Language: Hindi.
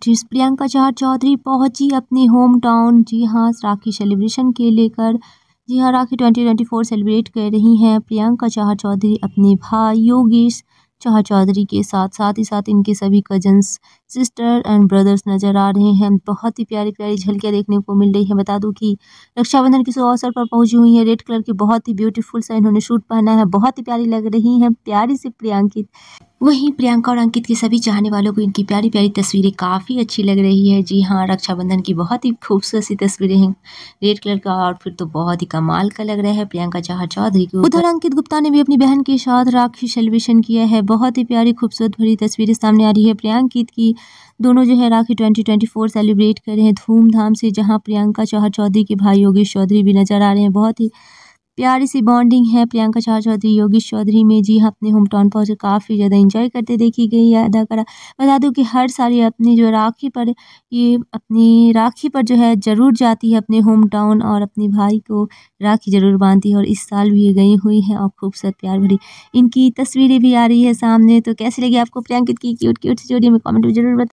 एक्ट्रेस प्रियंका जहा चौधरी पहुंची अपने होम टाउन जी हाँ राखी सेलिब्रेशन के लेकर जी हाँ राखी 2024 सेलिब्रेट कर रही हैं प्रियंका चाह चौधरी अपने भाई योगेश चाह चौधरी के साथ साथ ही साथ इनके सभी कजन्स सिस्टर एंड ब्रदर्स नज़र आ रहे हैं बहुत ही प्यारी प्यारी झलकियाँ देखने को मिल रही है बता दूं कि रक्षाबंधन के अवसर पर पहुंची हुई है रेड कलर के बहुत ही ब्यूटीफुल सा इन्होंने शूट पहना है बहुत ही प्यारी लग रही हैं प्यारी से प्रियंकित वहीं प्रियंका और अंकित के सभी चाहने वालों को इनकी प्यारी प्यारी तस्वीरें काफ़ी अच्छी लग रही है जी हाँ रक्षाबंधन की बहुत ही खूबसूरत सी तस्वीरें हैं रेड कलर का आउटफिट तो बहुत ही कमाल का लग रहा है प्रियंका चाह चौधरी की उधर अंकित गुप्ता ने भी अपनी बहन के साथ राखी सेलिब्रेशन किया है बहुत ही प्यारी खूबसूरत भरी तस्वीरें सामने आ रही है प्रियंकित की दोनों जो है राखी फोर सेलिब्रेट कर रहे हैं धूमधाम से जहाँ प्रियंका चौहर चौधरी के भाई योगेश चौधरी भी नजर आ रहे हैं बहुत ही प्यारी सी बॉन्डिंग है प्रियंका चार चौधरी योगेश चौधरी में जी हाँ अपने होम टाउन पहुँचे काफ़ी ज़्यादा इंजॉय करते देखी गई है अदाकारा बता दूँ कि हर साल ये अपनी जो राखी पर ये अपनी राखी पर जो है ज़रूर जाती है अपने होम टाउन और अपने भाई को राखी ज़रूर बांधती है और इस साल भी ये गई हुई है और खूबसूरत प्यार भरी इनकी तस्वीरें भी आ रही है सामने तो कैसी लगी आपको प्रियंकित की क्यूट क्यूट जोड़ी में कॉमेंट में जरूर बता